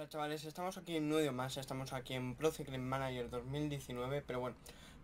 Hola chavales, estamos aquí en no más, estamos aquí en Pro Manager 2019 Pero bueno,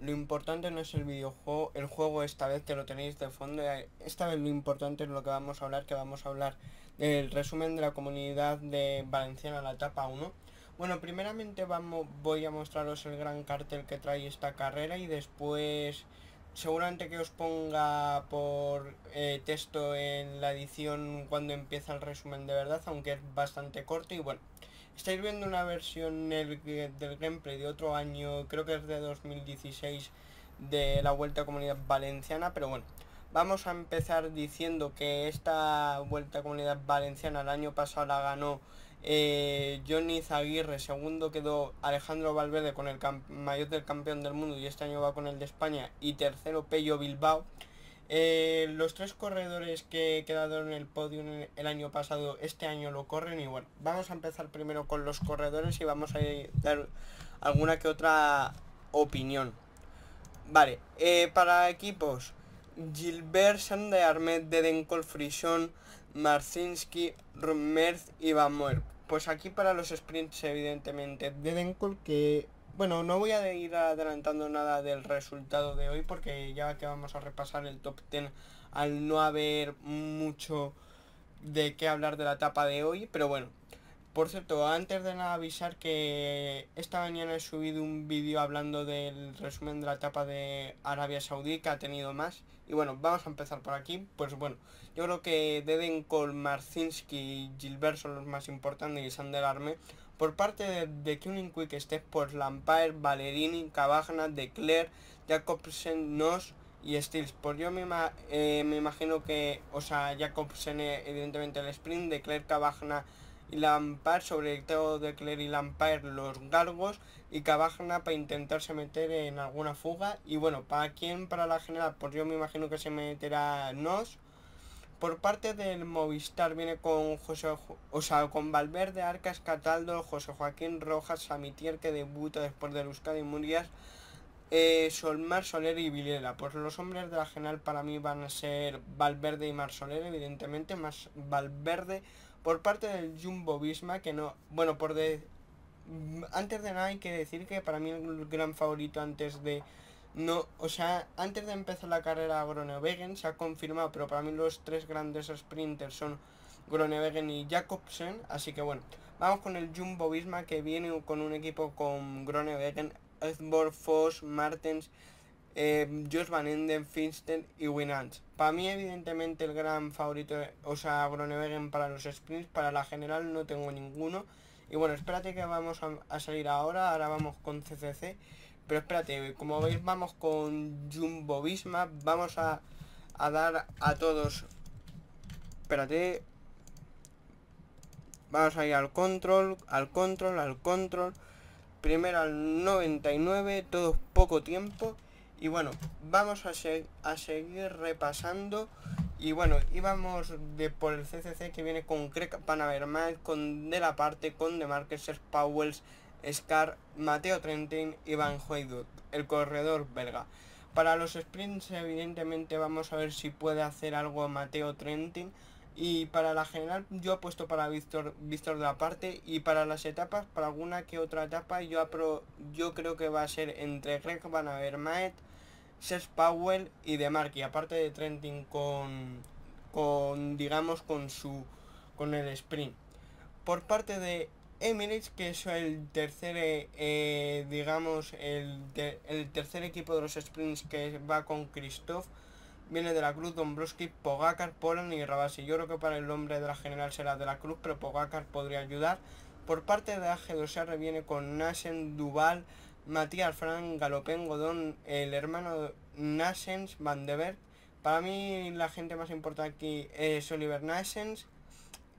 lo importante no es el videojuego, el juego esta vez que lo tenéis de fondo eh, Esta vez lo importante es lo que vamos a hablar, que vamos a hablar del resumen de la comunidad de Valenciana la etapa 1 Bueno, primeramente vamos, voy a mostraros el gran cartel que trae esta carrera y después... Seguramente que os ponga por eh, texto en la edición cuando empieza el resumen de verdad, aunque es bastante corto y bueno, Estáis viendo una versión del, gameplay de otro año, creo que es de 2016, de la Vuelta a Comunidad Valenciana, pero bueno. Vamos a empezar diciendo que esta Vuelta a Comunidad Valenciana el año pasado la ganó eh, Johnny Zaguirre, segundo quedó Alejandro Valverde con el mayor del campeón del mundo y este año va con el de España y tercero Pello Bilbao. Eh, los tres corredores que he quedado en el podio el año pasado, este año lo corren igual. Vamos a empezar primero con los corredores y vamos a dar alguna que otra opinión. Vale, eh, para equipos, Gilbert de Armet, Dedenkol, Frison, Marcinski, Rummerz y Van Pues aquí para los sprints, evidentemente, Dedenkol que bueno, no voy a ir adelantando nada del resultado de hoy porque ya que vamos a repasar el top 10 al no haber mucho de qué hablar de la etapa de hoy, pero bueno. Por cierto, antes de nada avisar que esta mañana he subido un vídeo hablando del resumen de la etapa de Arabia Saudí que ha tenido más. Y bueno, vamos a empezar por aquí. Pues bueno, yo creo que Dedenkol, Marcinski, Gilbert son los más importantes y del Arme por parte de, de Quick estés por Lampire, Valerini, Cavagna, De Jacobsen, Nos y Steels. por yo me, eh, me, imagino que, o sea, Jacobsen eh, evidentemente el sprint, De Cavagna y Lampard, sobre todo De Claire y Lampard los gargos y Cavagna para intentarse meter en alguna fuga. Y bueno, ¿para quién? Para la general, por yo me imagino que se meterá Nos por parte del Movistar viene con José, o con Valverde, Arcas, Cataldo, José Joaquín Rojas, Samitier que debuta después de Euskadi Murias, eh, Solmar, Soler y Vilela. por pues los hombres de la general para mí van a ser Valverde y Mar Soler, evidentemente, más Valverde. Por parte del Jumbo Visma, que no, bueno, por de... Antes de nada hay que decir que para mí el gran favorito antes de no, o sea, antes de empezar la carrera Gronewegen se ha confirmado, pero para mí los tres grandes sprinters son Gronewegen y Jacobsen, así que bueno, vamos con el Jumbo Visma que viene con un equipo con Gronewegen, Edborg, Foss, Martens, eh, Jos Van Enden, Finster y Winans. Para mí, evidentemente, el gran favorito, o sea, Gronewegen para los sprints, para la general no tengo ninguno. Y bueno, espérate que vamos a, a salir ahora, ahora vamos con CCC. Pero espérate, como veis vamos con Jumbo Visma, vamos a, dar a todos... Espérate. Vamos a ir al control, al control, al control. Primero al 99, todos poco tiempo. Y bueno, vamos a, a seguir repasando. Y bueno, íbamos de por el CCC que viene con ver más con De La Parte, con De Marques, Powells, Scar, Mateo Trentin y Van el corredor belga. Para los sprints evidentemente vamos a ver si puede hacer algo Mateo Trentin y para la general yo apuesto para Víctor, Víctor de la parte y para las etapas, para alguna que otra etapa yo, yo creo que va a ser entre Greg Van Avermaet, Seth Powell y y aparte de Trentin con, con digamos con su con el sprint. Por parte de Emirates, que es el tercer, eh, eh, digamos, el, tercer equipo de los sprints que va con Christoph, Viene de la Cruz, broski Pogacar, Polan y Rabasi. Yo creo que para el hombre de la general será de la Cruz, pero Pogacar podría ayudar. Por parte de AG2R viene con Nasen, Duval, Matías Frank, Galopén, Godón, el hermano Nasens, Van de Para mí la gente más importante aquí es Oliver Nasens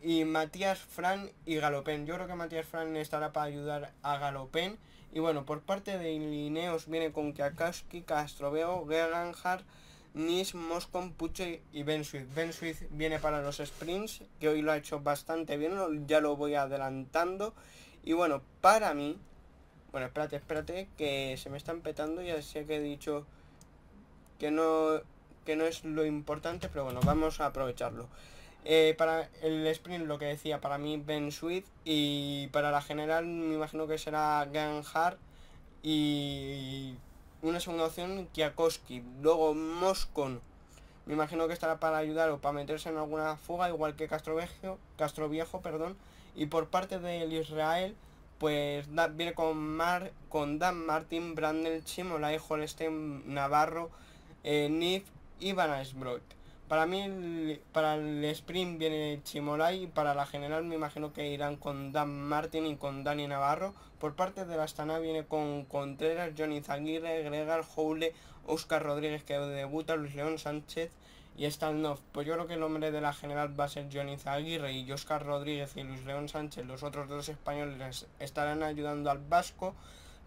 y Matías Fran y Galopén. Yo creo que Matías Fran estará para ayudar a Galopén. Y bueno, por parte de Lineos viene con Kiakowski, Castroveo, gaganjar Nis, Moscon, Puche y Ben Suiz. Ben Suiz viene para los sprints, que hoy lo ha hecho bastante bien, ya lo voy adelantando. Y bueno, para mí... Bueno, espérate, espérate, que se me están petando, ya sé que he dicho que no, que no es lo importante, pero bueno, vamos a aprovecharlo. Eh, para el sprint, lo que decía, para mí Ben Sweet y para la general me imagino que será Ganhar y una segunda opción Kiakoski, Luego Moscon, me imagino que estará para ayudar o para meterse en alguna fuga, igual que Castro Viejo, perdón. Y por parte del Israel, pues viene con, Mar, con Dan Martin, Brandel, Chimolai, Holstein, Navarro, eh, Nif y Van para mí, para el sprint viene Chimolai y para la general me imagino que irán con Dan Martin y con Dani Navarro. Por parte de la Astana viene con Contreras, Johnny Zaguirre, Gregar, Joule, Oscar Rodríguez que debuta, Luis León Sánchez y Stalnov. Pues yo creo que el nombre de la general va a ser Johnny Zaguirre y Oscar Rodríguez y Luis León Sánchez. Los otros dos españoles estarán ayudando al Vasco.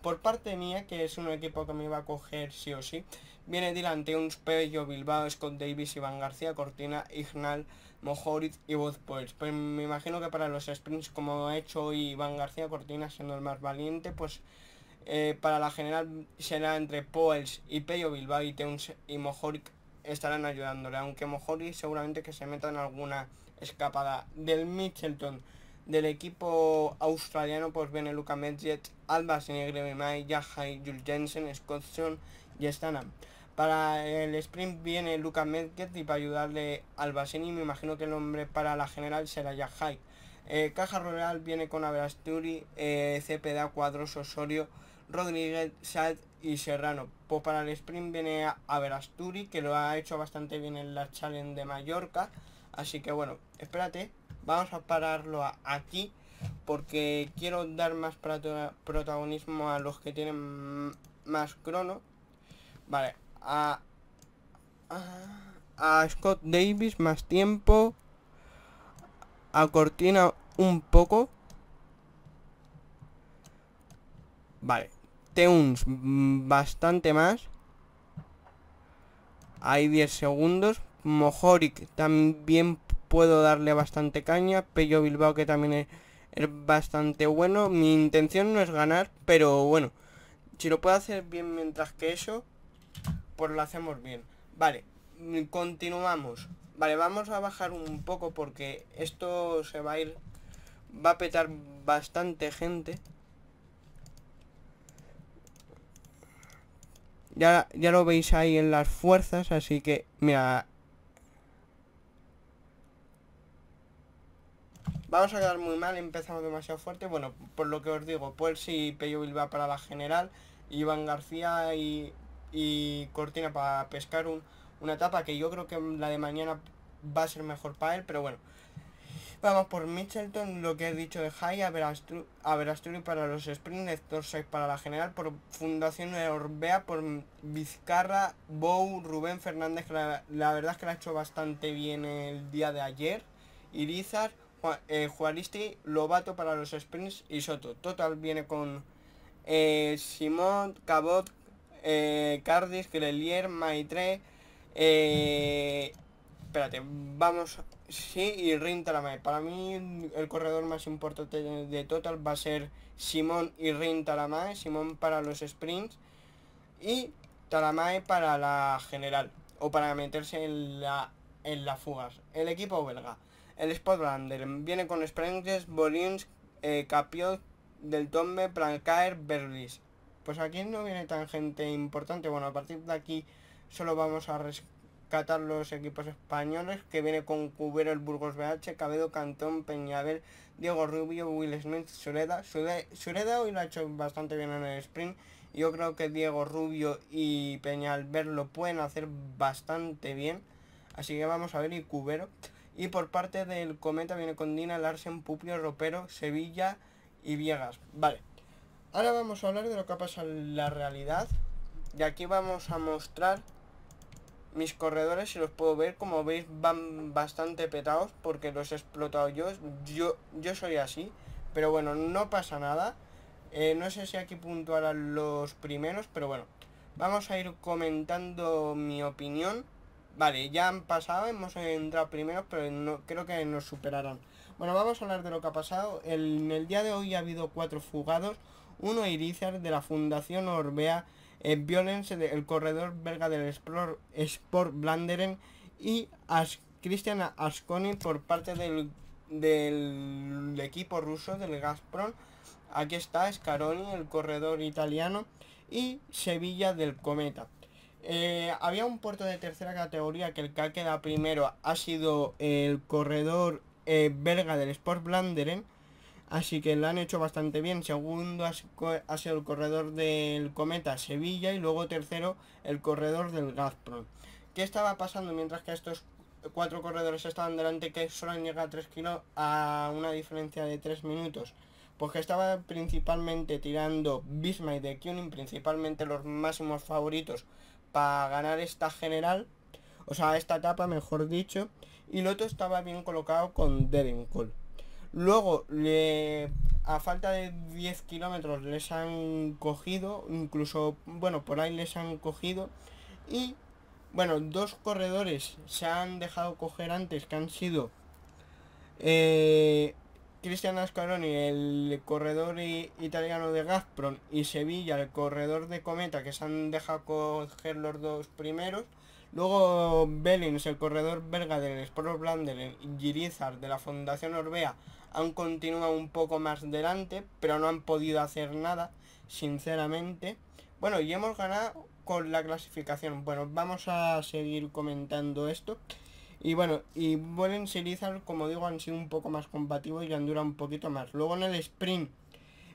Por parte mía, que es un equipo que me iba a coger sí o sí, viene delante un Pello, Bilbao, Scott Davis, Iván García, Cortina, Ignal, Mohoric y Poels. Pues me imagino que para los sprints, como ha hecho hoy Iván García, Cortina siendo el más valiente, pues eh, para la general será entre Poels y Peyo, Bilbao y Teuns y Mohoric estarán ayudándole, aunque Mojoric seguramente que se meta en alguna escapada del Mitchelton. Del equipo australiano pues viene Luca Medjet, Alba Senegre Mai, Jensen, Scott Scottson y Stanham. Para el sprint viene Luca Medjet y para ayudarle Albaceni me imagino que el nombre para la general será Jahai. Eh, Caja Rural viene con Averasturi, eh, Cuadros, Osorio, Rodríguez, Sad y Serrano. Pues para el sprint viene Averasturi, que lo ha hecho bastante bien en la Challenge de Mallorca. Así que bueno, espérate, vamos a pararlo aquí porque quiero dar más protagonismo a los que tienen más crono. Vale, a, Scott Davis más tiempo, a Cortina un poco. Vale, Teuns bastante más. Hay 10 segundos. Mojoric también puedo darle bastante caña. Pello Bilbao que también es, bastante bueno. Mi intención no es ganar, pero bueno. Si lo puedo hacer bien mientras que eso, pues lo hacemos bien. Vale, continuamos. Vale, vamos a bajar un poco porque esto se va a ir... Va a petar bastante gente. Ya, ya lo veis ahí en las fuerzas, así que, mira, Vamos a quedar muy mal, empezamos demasiado fuerte. Bueno, por lo que os digo, pues y Pello Bilbao para la general, Iván García y, Cortina para pescar una etapa que yo creo que la de mañana va a ser mejor para él, pero bueno. Vamos por Mitchelton, lo que he dicho de High, ver Verastruy para los sprints, lector 6 para la general, por Fundación de Orbea, por Vizcarra, Bou, Rubén Fernández, que la, la, verdad es que la ha hecho bastante bien el día de ayer, Irizar, eh, Juaristi, Lobato para los sprints y Soto. Total viene con eh, Simón, Cabot, eh, Cardis, Grelier, Maitre, eh, espérate, vamos, sí, y Rintalame. Para mí el corredor más importante de Total va a ser Simón y Rintalame, Simón para los sprints y Talamae para la general o para meterse en, la, en las fugas. El equipo belga. El Spotlander viene con Sprenges, Bolins, eh, Capiot, Del Tombe, Plancaer, Berlis. Pues aquí no viene tan gente importante. Bueno, a partir de aquí solo vamos a rescatar los equipos españoles, que viene con Cubero, el Burgos BH, Cabedo, Cantón, Peñabel, Diego Rubio, Will Smith, Sureda. Sureda hoy lo ha hecho bastante bien en el sprint. Yo creo que Diego Rubio y Peñalver lo pueden hacer bastante bien. Así que vamos a ver y Cubero. Y por parte del Cometa viene con Dina, Larsen, Pupio, Ropero, Sevilla y Viegas. Vale. Ahora vamos a hablar de lo que ha pasado en la realidad. Y aquí vamos a mostrar mis corredores si los puedo ver. Como veis van bastante petados porque los he explotado yo. Yo, yo soy así. Pero bueno, no pasa nada. Eh, no sé si aquí puntuarán los primeros, pero bueno. Vamos a ir comentando mi opinión. Vale, ya han pasado, hemos entrado primero pero no, creo que nos superarán. Bueno, vamos a hablar de lo que ha pasado. en el día de hoy ha habido cuatro fugados. Uno Irizar de la Fundación Orbea, eh, Violence, el corredor belga del Sport, Sport Blanderen y As, Christian Asconi por parte del, del equipo ruso del Gazprom. Aquí está Scaroni, el corredor italiano, y Sevilla del Cometa. Eh, había un puerto de tercera categoría que el que ha quedado primero ha sido el corredor eh, belga del Sport Blanderen. Así que lo han hecho bastante bien. Segundo ha sido el corredor del Cometa Sevilla y luego tercero el corredor del Gazprom. ¿Qué estaba pasando mientras que estos cuatro corredores estaban delante que solo llegado a 3 kilos a una diferencia de 3 minutos? Pues que estaba principalmente tirando Bismarck de Kuning, principalmente los máximos favoritos para ganar esta general, o sea, esta etapa, mejor dicho, y el otro estaba bien colocado con col Luego, le, a falta de 10 kilómetros les han cogido, incluso, bueno, por ahí les han cogido, y, bueno, dos corredores se han dejado coger antes, que han sido eh, Cristian Ascaroni, el corredor italiano de Gazprom y Sevilla, el corredor de Cometa, que se han dejado coger los dos primeros. Luego es el corredor belga del Sport blander y Girizar de la Fundación Orbea han continuado un poco más delante, pero no han podido hacer nada, sinceramente. Bueno, y hemos ganado con la clasificación. Bueno, vamos a seguir comentando esto. Y bueno, y vuelven y como digo, han sido un poco más combativos y han durado un poquito más. Luego en el sprint,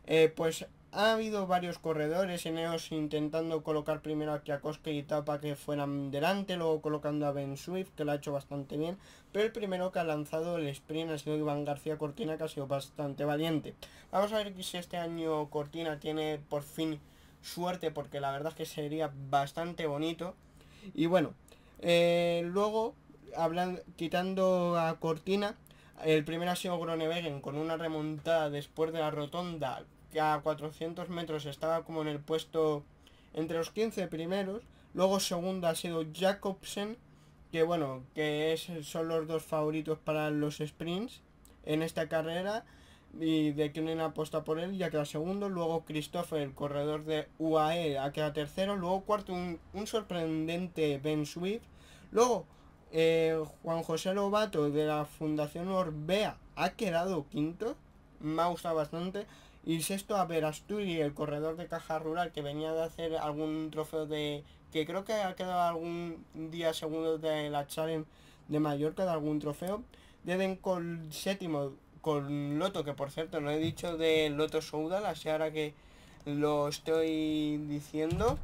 eh, pues ha habido varios corredores, Eneos intentando colocar primero aquí a Kiakoske y Tapa que fueran delante, luego colocando a Ben Swift, que lo ha hecho bastante bien, pero el primero que ha lanzado el sprint ha sido Iván García Cortina, que ha sido bastante valiente. Vamos a ver si este año Cortina tiene por fin suerte, porque la verdad es que sería bastante bonito. Y bueno, eh, luego hablando, quitando a Cortina, el primero ha sido Groenewegen con una remontada después de la rotonda que a 400 metros estaba como en el puesto entre los 15 primeros. Luego segundo ha sido Jacobsen, que bueno, que es, son los dos favoritos para los sprints en esta carrera y de que una apuesta por él ya queda segundo, luego Christopher, el corredor de UAE, ha quedado tercero, luego cuarto un, un sorprendente Ben Swift, luego eh, Juan José Lobato de la Fundación Orbea ha quedado quinto, me ha gustado bastante. Y sexto a Verasturi, el corredor de caja rural, que venía de hacer algún trofeo de... que creo que ha quedado algún día segundo de la Challenge de Mallorca, de algún trofeo. deben con séptimo, con Loto, que por cierto no he dicho de Loto Soudal, así ahora que lo estoy diciendo.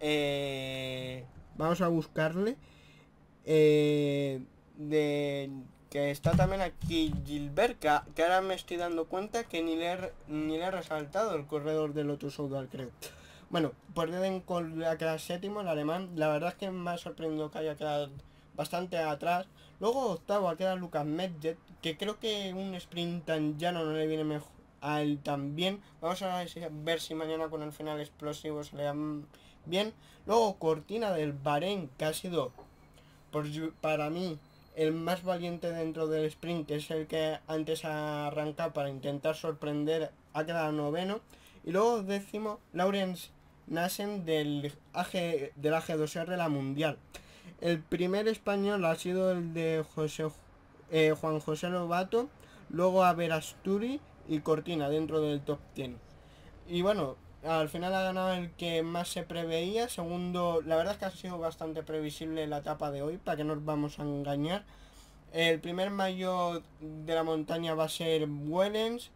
Eh, vamos a buscarle. Eh, de que está también aquí Gilberca, que ahora me estoy dando cuenta que ni le, ni le ha resaltado el corredor del otro Soudal creo. Bueno, pues deben con la séptimo, el alemán, la verdad es que me ha sorprendido que haya quedado bastante atrás. Luego octavo ha quedado Lucas Medjet, que creo que un sprint tan llano no le viene mejor a él también. Vamos a ver si mañana con el final explosivo se le dan bien. Luego Cortina del Bahrein, que ha sido para mí, el más valiente dentro del sprint, es el que antes arranca para intentar sorprender, a cada noveno. Y luego décimo, Lawrence Nassen del, AG, del g 2 r la mundial. El primer español ha sido el de José, eh, Juan José Lobato, luego a Verasturi y Cortina dentro del top 10. Y bueno, al final ha ganado el que más se preveía. Segundo, la verdad es que ha sido bastante previsible la etapa de hoy, para que nos vamos a engañar. El primer mayo de la montaña va a ser Wellens.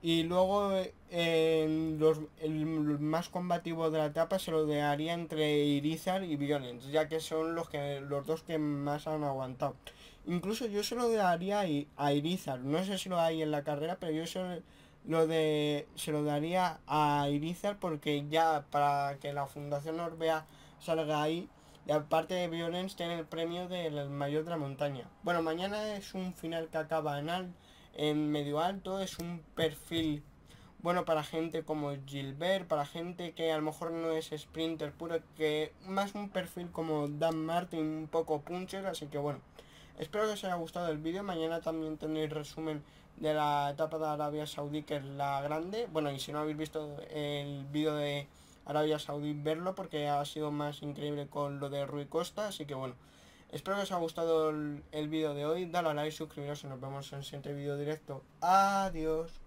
Y luego eh, los, el más combativo de la etapa se lo dejaría entre Irizar y Violence, ya que son los, que, los dos que más han aguantado. Incluso yo se lo daría a Irizar, no sé si lo hay en la carrera, pero yo se, lo de se lo daría a Irizar porque ya para que la Fundación Orbea salga ahí y aparte de Violence tiene el premio del mayor de la montaña. Bueno, mañana es un final que acaba en, al, en medio alto, es un perfil bueno para gente como Gilbert, para gente que a lo mejor no es sprinter puro, que más un perfil como Dan Martin, un poco puncher, así que bueno. Espero que os haya gustado el vídeo, mañana también tendréis resumen de la etapa de Arabia Saudí, que es la grande. Bueno, y si no habéis visto el vídeo de Arabia Saudí, verlo porque ha sido más increíble con lo de Rui Costa. Así que bueno, espero que os haya gustado el, vídeo de hoy. Dale a like, suscribiros y nos vemos en el siguiente vídeo directo. Adiós.